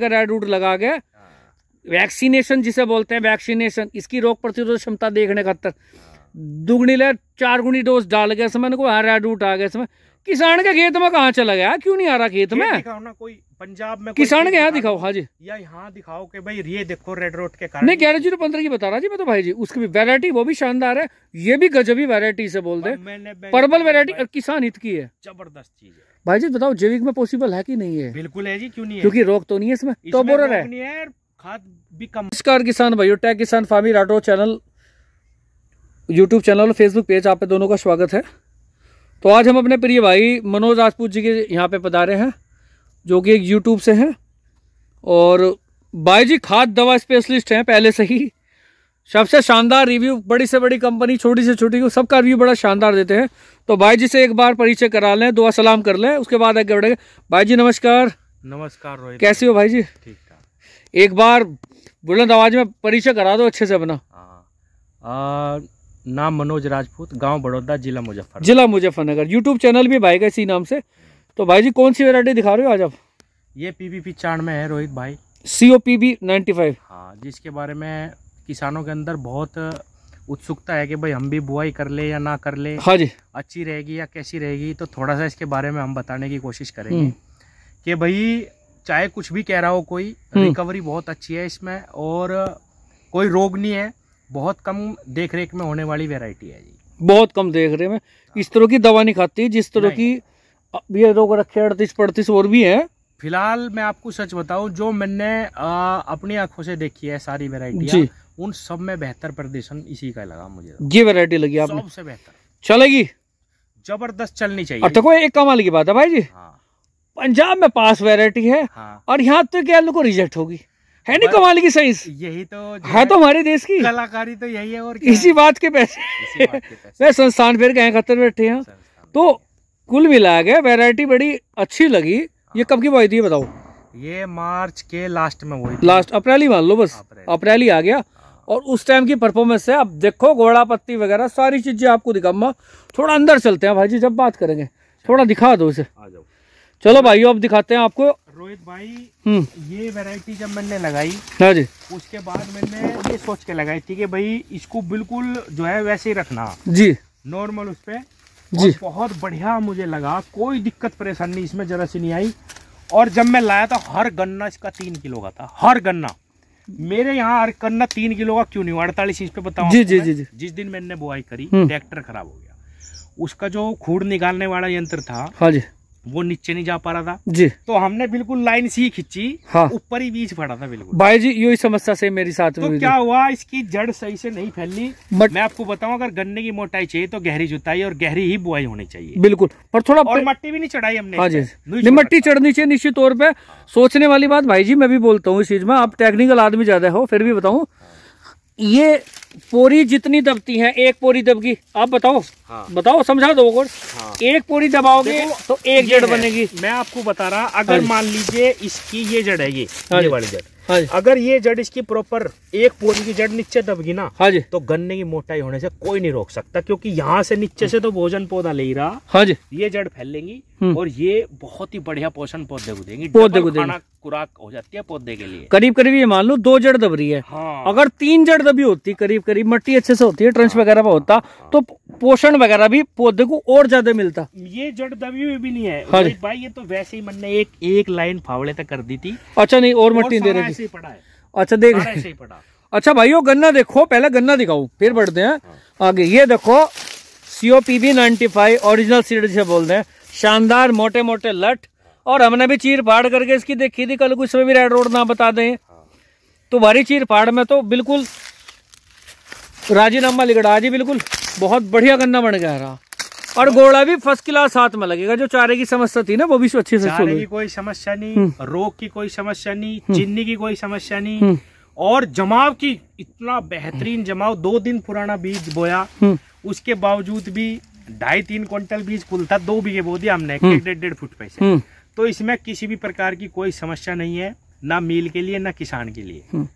Red root लगा गया vaccination जिसे बोलते हैं वैक्सीनेशन इसकी रोग प्रतिरोध क्षमता देखने का दुगनी ले चार गुणी डोज डाल गया समय को हाँ रेड रूट आ गया समय किसान के खेत में कहा चला गया क्यों नहीं आ रहा खेत में दिखाओ ना कोई पंजाब में किसान के यहाँ दिखाओ हाँ जी या यहाँ दिखाओ के भाई ये देखो रेड रोड के कारण नहीं ग्यारह जीरो तो पंद्रह की बता रहा जी मैं तो भाई जी उसकी भी वेरायटी वो भी शानदार है ये भी गजबी वेरायटी से बोल दे परबल वेरायटी और किसान हित की है जबरदस्त चीज है भाई जी बताओ जैविक में पॉसिबल है की नहीं है बिल्कुल है जी क्यों नहीं क्योंकि रोक तो नहीं है इसमें तो बोर है खाद भी कम नमस्कार किसान भाई टैग किसान फार्मी राठौर चैनल यूट्यूब चैनल और फेसबुक पेज आप दोनों का स्वागत है तो आज हम अपने प्रिय भाई मनोज राजपूत जी के यहाँ पे पधारे हैं जो कि एक यूट्यूब से हैं और भाई जी खाद दवा स्पेशलिस्ट हैं पहले से ही सबसे शानदार रिव्यू बड़ी से बड़ी कंपनी छोटी से छोटी को सबका रिव्यू बड़ा शानदार देते हैं तो भाई जी से एक बार परिचय करा लें दुआ सलाम कर लें उसके बाद आगे बढ़ेगा भाई जी नमस्कार नमस्कार रोहित कैसे हो भाई जी ठीक ठाक एक बार बुलंद आवाज में परिचय करा दो अच्छे से अपना हाँ। नाम मनोज राजपूत गांव बड़ौदा जिला मुजफ्फर जिला मुजफ्फरनगर यूट्यूब चैनल भी भाई का इसी नाम से तो भाई जी कौन सी वेरायटी दिखा रहे हो आज आप ये पीबीपी चाण में है रोहित भाई C O P B ninety five हाँ जिसके बारे में किसानों के अंदर बहुत उत्सुकता है कि भाई हम भी बुआई कर ले या ना कर ले हाँ जी अच्छी रहेगी या कैसी रहेगी तो थोड़ा सा इसके बारे में हम बताने की कोशिश करेंगे हम्म। कि भाई चाहे कुछ भी कह रहा हो कोई रिकवरी हम्म। बहुत अच्छी है इसमें और कोई रोग नहीं है बहुत कम देख रेख में होने वाली वेराइटी है जी बहुत कम देख रेख में हाँ। इस तरह की दवा नहीं खाती जिस तरह की ये रोग रखे अड़तीस पड़तीस और भी है फिलहाल मैं आपको सच बताऊं जो मैंने अपनी आंखों से देखी है सारी वेराइटी उन सब में बेहतर प्रदर्शन इसी का लगा मुझे ये वेरायटी लगी आपने सबसे बेहतर चलेगी जबरदस्त चलनी चाहिए देखो तो एक कमाल की बात है भाई जी हाँ। पंजाब में पास वेरायटी है हाँ। और यहाँ तो क्या लोग रिजेक्ट होगी है नहीं कमाल की साइंस यही तो हाँ है तो हमारे देश की कलाकारी तो यही है और इसी बात के पैसे मैं संस्थान फिर गए खतर बैठे हैं तो कुल मिला गया वैरायटी बड़ी अच्छी लगी ये हाँ। कब की बोई थी बताओ ये मार्च के लास्ट में हुई लास्ट अप्रैल ही मान लो बस अप्रैल ही आ गया हाँ। और उस टाइम की परफॉर्मेंस है आप देखो घोड़ा पत्ती वगैरह सारी चीजें आपको दिखाऊंगा थोड़ा अंदर चलते हैं भाई जी जब बात करेंगे थोड़ा दिखा दो इसे आ जाओ चलो भाई अब दिखाते हैं आपको रोहित भाई हम्म। ये वैरायटी जब मैंने लगाई हाँ जी उसके बाद मैंने ये सोच के लगाई थी कि भाई इसको बिल्कुल जो है वैसे ही रखना जी नॉर्मल उस पर जी बहुत बढ़िया मुझे लगा कोई दिक्कत परेशानी इसमें जरा सी नहीं आई और जब मैं लाया था हर गन्ना इसका तीन किलो का था हर गन्ना मेरे यहाँ हर गन्ना तीन किलो का क्यों नहीं हुआ अड़तालीस इस पे बताऊँ जी जी जी जी जिस दिन मैंने बुआई करी हम्म। ट्रैक्टर खराब हो गया उसका जो खूड़ निकालने वाला यंत्र था हाँ जी वो नीचे नहीं जा पा रहा था जी तो हमने बिल्कुल लाइन सी खींची हाँ ऊपर ही बीज फटा था बिल्कुल भाई जी यही समस्या से मेरे साथ तो क्या हुआ इसकी जड़ सही से नहीं फैलनी बट मैं आपको बताऊं अगर गन्ने की मोटाई चाहिए तो गहरी जुताई और गहरी ही बुआई होनी चाहिए बिल्कुल पर थोड़ा और मट्टी भी नहीं चढ़ाई हमने हाँ जी मट्टी चढ़नी चाहिए निश्चित तौर पर सोचने वाली बात भाई जी मैं भी बोलता हूँ इस चीज में आप टेक्निकल आदमी ज्यादा हो फिर भी बताऊँ ये पोरी जितनी दबती है एक पोरी दबगी आप बताओ हाँ। बताओ समझा दो हाँ। एक पोरी दबाओगे तो एक जड़ बनेगी मैं आपको बता रहा अगर हाँ मान लीजिए इसकी ये जड़ है ये हाँ ये वाली जड़ हाँ अगर ये जड़ इसकी प्रॉपर एक पौधे की जड़ नीचे दबगी ना हाँ जी तो गन्ने की मोटाई होने से कोई नहीं रोक सकता क्योंकि यहाँ से नीचे से तो भोजन पौधा ले रहा हाँ जी ये जड़ फैलेंगी हम्म। और ये बहुत ही बढ़िया पोषण पौधे को देंगी पौधे को देना खुराक हो जाती है पौधे के लिए करीब करीब ये मान लो दो जड़ दब रही है हाँ। अगर तीन जड़ दबी होती करीब करीब मट्टी अच्छे से होती है ट्रंच हाँ। वगैरह होता हाँ। तो पोषण वगैरह भी पौधे को और ज्यादा मिलता ये जड़ दबी हुई भी नहीं है हाँ भाई ये तो वैसे ही मन ने एक एक लाइन फावड़े तक कर दी थी अच्छा नहीं और मट्टी दे रही अच्छा देख ऐसे ही पड़ा अच्छा भाई गन्ना देखो पहले गन्ना दिखाओ फिर हाँ। बढ़ते हैं हाँ। आगे ये देखो CO P B ninety five original seed से बोलते हैं शानदार मोटे मोटे लट और हमने भी चीर फाड़ करके इसकी देखी थी कल कुछ भी रेड रोड ना बता दें हाँ। तो भारी चीर फाड़ में तो बिल्कुल राजीनामा रहा जी बिल्कुल बहुत बढ़िया गन्ना बन गया रहा और गोड़ा भी फर्स्ट क्लास साथ में लगेगा जो चारे की समस्या थी ना वो भी अच्छे से चारे की कोई समस्या नहीं हम्म। रोग की कोई समस्या नहीं चिन्नी हम्म। की कोई समस्या नहीं हम्म। और जमाव की इतना बेहतरीन जमाव दो दिन पुराना बीज बोया उसके बावजूद भी ढाई तीन क्विंटल बीज कुल था दो बीघे बो दिया हमने डेढ़ डेढ़ फुट पैसे तो इसमें किसी भी प्रकार की कोई समस्या नहीं है ना मील के लिए ना किसान के लिए हम्म।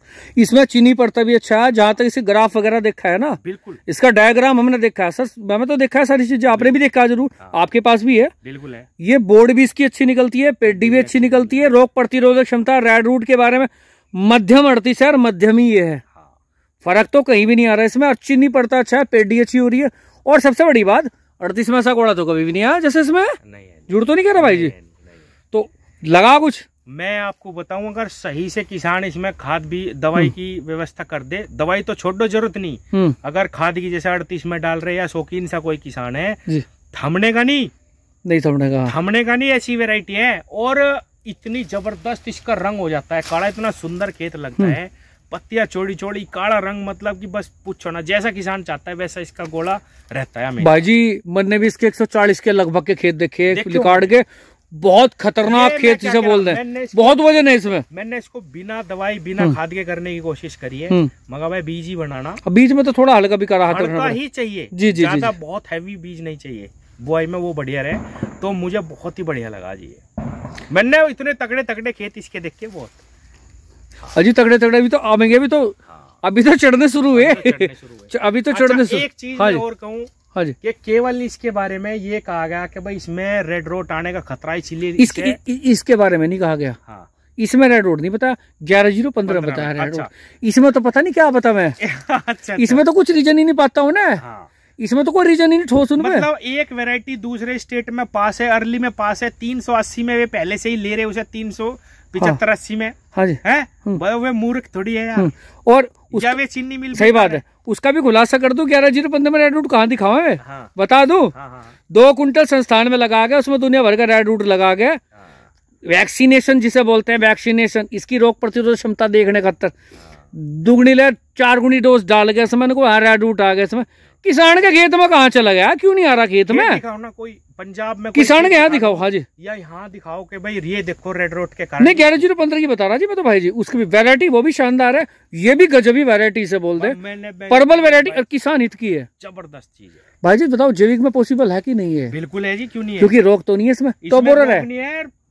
इसमें चीनी पड़ता भी अच्छा है जहाँ तक इसे ग्राफ वगैरह देखा है ना बिल्कुल इसका डायग्राम हमने देखा है सर मैंने तो देखा है सारी चीजें आपने भी देखा है जरूर हाँ। आपके पास भी है बिल्कुल है ये बोर्ड भी इसकी अच्छी निकलती है पेड्डी भी अच्छी निकलती है रोग प्रतिरोधक क्षमता रेड रूट के बारे में मध्यम अड़तीस है और मध्यम ही ये है हाँ। फर्क तो कहीं भी नहीं आ रहा है इसमें अच्छी नहीं पड़ता अच्छा है पेडी अच्छी हो रही है और सबसे बड़ी बात अड़तीस में ऐसा कोड़ा तो कभी भी नहीं आया जैसे इसमें जुड़ तो नहीं कह रहा भाई जी तो लगा कुछ मैं आपको बताऊं अगर सही से किसान इसमें खाद भी दवाई हम्म। की व्यवस्था कर दे दवाई तो छोड़ दो जरूरत नहीं हम्म। अगर खाद की जैसे अड़तीस में डाल रहे या शौकीन सा कोई किसान है थमने का नहीं नहीं थमने का थमने का नहीं ऐसी वेराइटी है और इतनी जबरदस्त इसका रंग हो जाता है काला इतना सुंदर खेत लगता हम्म। है पत्तियां चोड़ी चौड़ी काला रंग मतलब कि बस पूछो ना जैसा किसान चाहता है वैसा इसका गोला रहता है भाई जी मैंने भी इसके 140 के लगभग के खेत देखे लिकाड़ के बहुत खतरनाक खेत जिसे बोल दे बहुत वजन है इसमें मैंने इसको बिना दवाई बिना हम्म। खाद के करने की कोशिश करी है हम्म। मगर भाई बीज ही बनाना बीज में तो थोड़ा हल्का भी करा हल्का ही चाहिए जी जी ज्यादा बहुत हैवी बीज नहीं चाहिए बुआई में वो बढ़िया रहे तो मुझे बहुत ही बढ़िया लगा जी मैंने इतने तगड़े तगड़े खेत इसके देखे बहुत अजी तगड़े तगड़े भी तो आवेंगे भी तो हाँ। अभी तो चढ़ने शुरू हुए अभी तो चढ़ने शुरू तो अच्छा, एक चीज हाँ और कहूँ ये हाँ केवल इसके बारे में ये कहा गया कि भाई इसमें रेड रोड आने का खतरा इसलिए इसके इ, इसके बारे में नहीं कहा गया हाँ इसमें रेड रोड नहीं पता ग्यारह जीरो पंद्रह बताया रेड रोड इसमें तो पता नहीं क्या बता मैं अच्छा, अच्छा, इसमें तो कुछ रीजन ही नहीं पाता हूँ ना हाँ। इसमें तो कोई रीजन ही नहीं ठोस उनमें मतलब एक वेरायटी दूसरे स्टेट में पास है अर्ली में पास है तीन सौ अस्सी में वे पहले से ही ले रहे उसे तीन सौ पिछहत्तर अस्सी में हाँ जी है हम्म। वे मूर्ख थोड़ी है यार हम्म। और उसका, वे चीनी मिल सही बात है उसका भी खुलासा कर दो ग्यारह जीरो पंद्रह में रेड रूट कहाँ दिखाओ है हाँ। बता दो हाँ, हाँ।, हाँ। दो कुंटल संस्थान में लगा गया उसमें दुनिया भर का रेड रूट लगा गया वैक्सीनेशन हाँ। जिसे बोलते हैं वैक्सीनेशन इसकी रोग प्रतिरोध क्षमता देखने का दुगनी ले चार गुणी डोज डाल गया समय को हाँ रेड रूट आ गया समय किसान के खेत में कहा चला गया क्यों नहीं आ रहा खेत में दिखाओ ना कोई पंजाब में किसान के यहाँ दिखाओ हाँ जी या यहाँ दिखाओ के भाई ये देखो रेड रोड के कारण नहीं ग्यारह जीरो पंद्रह की बता रहा जी मैं तो भाई जी उसकी भी वेरायटी वो भी शानदार है ये भी गजबी वेरायटी से बोल दे परबल वेरायटी किसान हित की है जबरदस्त चीज है भाई जी बताओ जैविक में पॉसिबल है की नहीं है बिल्कुल है जी क्यों नहीं है क्योंकि रोग तो नहीं है इसमें तो बोरर है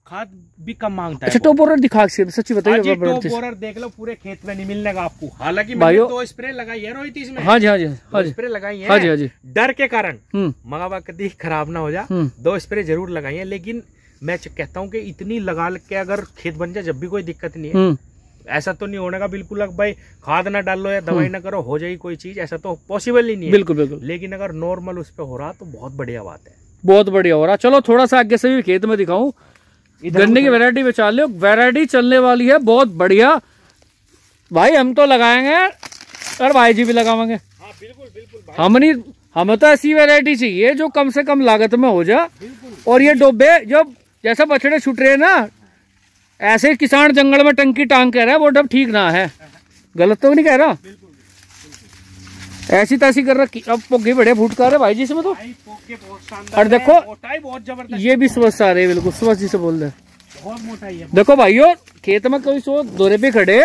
खाद भी कम मांगता अच्छा, है टॉप बोरर दिखा सच्ची बताइए टॉप हाँ बोरर देख लो पूरे खेत में नहीं मिलने का आपको हालांकि मैंने तो स्प्रे लगाई है रोहित इसमें हाँ जी हाँ जी हाँ जी स्प्रे लगाई है हाँ जी हाँ जी डर के कारण हम्म। मंगावा कदी खराब ना हो जाए हम्म। दो स्प्रे जरूर लगाई है लेकिन मैं कहता हूँ कि इतनी लगा के अगर खेत बन जाए जब भी कोई दिक्कत नहीं है हम्म। ऐसा तो नहीं होने का बिल्कुल भाई खाद ना डालो या दवाई ना करो हो जाएगी कोई चीज ऐसा तो पॉसिबल ही नहीं है बिल्कुल बिल्कुल लेकिन अगर नॉर्मल उस पर हो रहा तो बहुत बढ़िया बात है बहुत बढ़िया हो रहा चलो थोड़ा सा आगे से भी खेत में दिखाऊं गन्ने की वैरायटी बचा लो वैरायटी चलने वाली है बहुत बढ़िया भाई हम तो लगाएंगे और भाई जी भी लगावेंगे हाँ, बिल्कुल बिल्कुल हम नहीं हमें तो ऐसी वैरायटी चाहिए जो कम से कम लागत में हो जा और ये डोबे जब जैसा बछड़े छुट रहे ना ऐसे किसान जंगल में टंकी टांग कह रहा है वो डब ठीक ना है गलत तो नहीं कह रहा ऐसी तैसी कर रखी अब पोखे बड़े फूट कर रहे भाई जी इसमें तो और देखो बहुत जबरदस्त ये भी स्वस्थ आ रहे हैं बिल्कुल स्वस्थ जी से बोल रहे देखो भाइयों खेत में कभी सो दौरे पे खड़े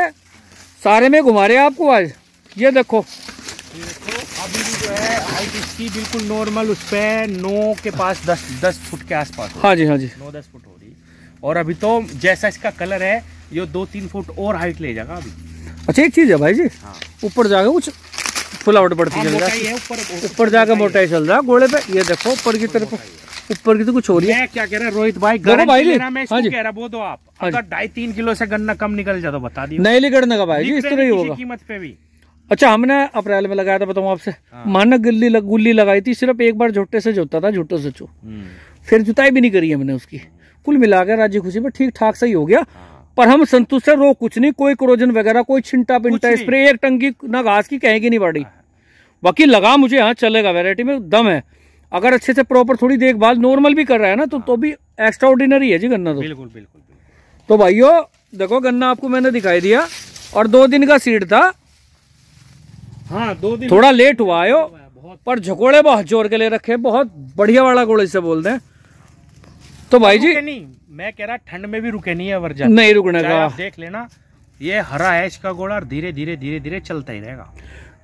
सारे में घुमा रहे आपको आज ये देखो अभी भी जो है हाइट इसकी बिल्कुल नॉर्मल उस पर नौ के पास दस दस फुट के आसपास हाँ जी हाँ जी नौ दस फुट हो रही और अभी तो जैसा इसका कलर है ये दो तीन फुट और हाइट ले जाएगा अभी अच्छा एक चीज़ है भाई जी हाँ। ऊपर हाँ। जाएगा कुछ फुलावट बढ़ती चल रहा है ऊपर जाकर मोटाई चल रहा है घोड़े पे ये देखो ऊपर की तरफ ऊपर की तो कुछ हो रही है क्या कह रहा रोहित भाई गन्ना भाई मैं हाँ कह रहा वो दो आप हाँ अगर ढाई तीन किलो से गन्ना कम निकल जाए तो बता दी नहीं गन्ना का भाई इस तरह ही होगा कीमत पे भी अच्छा हमने अप्रैल में लगाया था बताऊँ आपसे हाँ। मानक गिल्ली लग, गुल्ली लगाई थी सिर्फ एक बार झुट्टे से जोता था झुट्टो से छो हम्म। फिर जुताई भी नहीं करी हमने उसकी कुल मिलाकर राजी खुशी में ठीक ठाक सही हो गया हाँ। पर हम संतुष्ट है रो कुछ नहीं कोई क्रोजन वगैरह कोई छिंटा पिंटा स्प्रे एक टंकी ना घास की कहेगी नहीं बड़ी बाकी लगा मुझे यहाँ चलेगा वेराइटी में दम है अगर अच्छे से प्रॉपर थोड़ी देखभाल नॉर्मल भी कर रहा है ना तो तो भी एक्स्ट्रा ऑर्डिनरी है जी गन्ना तो बिल्कुल बिल्कुल तो भाइयों देखो गन्ना आपको मैंने दिखाई दिया और दो दिन का सीड था हाँ दो दिन थोड़ा लेट हुआ है पर झकोड़े बहुत जोर के ले रखे बहुत बढ़िया वाला घोड़े से बोलते हैं तो भाई जी नहीं मैं कह रहा ठंड में भी रुके नहीं है वर्जा नहीं रुकने का देख लेना ये हरा है इसका गोला धीरे धीरे धीरे धीरे चलता ही रहेगा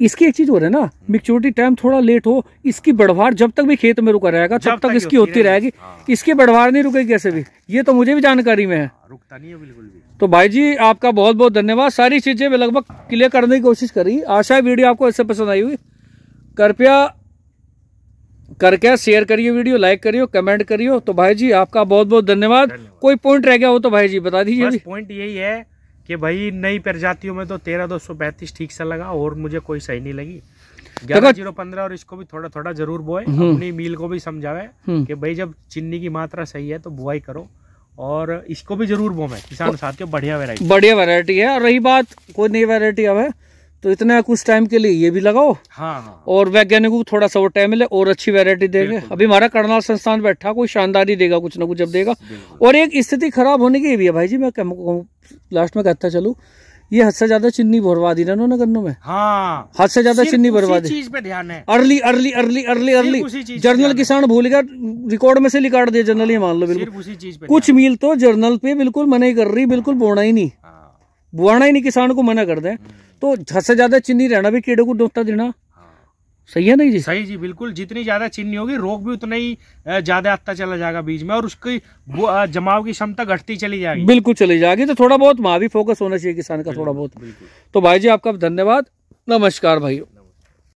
इसकी एक चीज हो रहा है ना मिक्योरिटी टाइम थोड़ा लेट हो इसकी बढ़वार जब तक भी खेत में रुका रहेगा तब तक, तक इसकी होती रहेगी हाँ। इसकी बढ़वार नहीं रुकेगी कैसे भी ये तो मुझे भी जानकारी में है हाँ, रुकता नहीं है बिल्कुल भी तो भाई जी आपका बहुत बहुत धन्यवाद सारी चीजें लगभग क्लियर करने की कोशिश करी आशा है वीडियो आपको ऐसे पसंद आई हुई कृपया करके शेयर करियो वीडियो लाइक करियो कमेंट करियो तो भाई जी आपका बहुत बहुत धन्यवाद कोई पॉइंट रह गया हो तो भाई जी बता दीजिए पॉइंट यही है कि भाई नई प्रजातियों में तो तेरह दो सौ पैंतीस ठीक से लगा और मुझे कोई सही नहीं लगी ग्यारह जीरो पंद्रह और इसको भी थोड़ा थोड़ा जरूर बोए हम्म। अपनी मील को भी समझावे हम्म। कि भाई जब चिन्नी की मात्रा सही है तो बुआई करो और इसको भी जरूर बो मैं किसान साथियों बढ़िया वेरायटी बढ़िया वेरायटी है और रही बात कोई नई वेरायटी अब है तो इतना कुछ टाइम के लिए ये भी लगाओ हाँ, हाँ। और वैज्ञानिकों को थोड़ा सा वो टाइम मिले और अच्छी वैरायटी देंगे अभी हमारा करनाल संस्थान बैठा कोई शानदार ही देगा कुछ ना कुछ जब देगा और एक स्थिति खराब होने की भी है भाई जी मैं लास्ट में कहता चलू ये हद से ज्यादा चिन्नी भरवा दी ना उन्होंने गन्नों में हाँ हद से ज्यादा चिन्नी भरवा दी early early early early early जर्नल किसान भूल गया रिकॉर्ड में से निकाल दिया जर्नल ये मान लो हाँ, बिल्कुल कुछ मील तो जर्नल पे बिल्कुल मना ही कर रही बिल्कुल बोना ही नहीं बुआना ही नहीं किसान को मना कर दे हम्म। तो सबसे से ज़्यादा चीनी रहना भी कीड़े को न्योता देना हाँ। सही है नहीं जी सही जी बिल्कुल जितनी ज़्यादा चिन्नी होगी रोग भी उतना ही ज़्यादा आता चला जाएगा बीज में और उसकी जमाव की क्षमता घटती चली जाएगी बिल्कुल चली जाएगी तो थोड़ा बहुत वहाँ भी फोकस होना चाहिए किसान का थोड़ा बहुत तो भाई जी आपका धन्यवाद नमस्कार भाई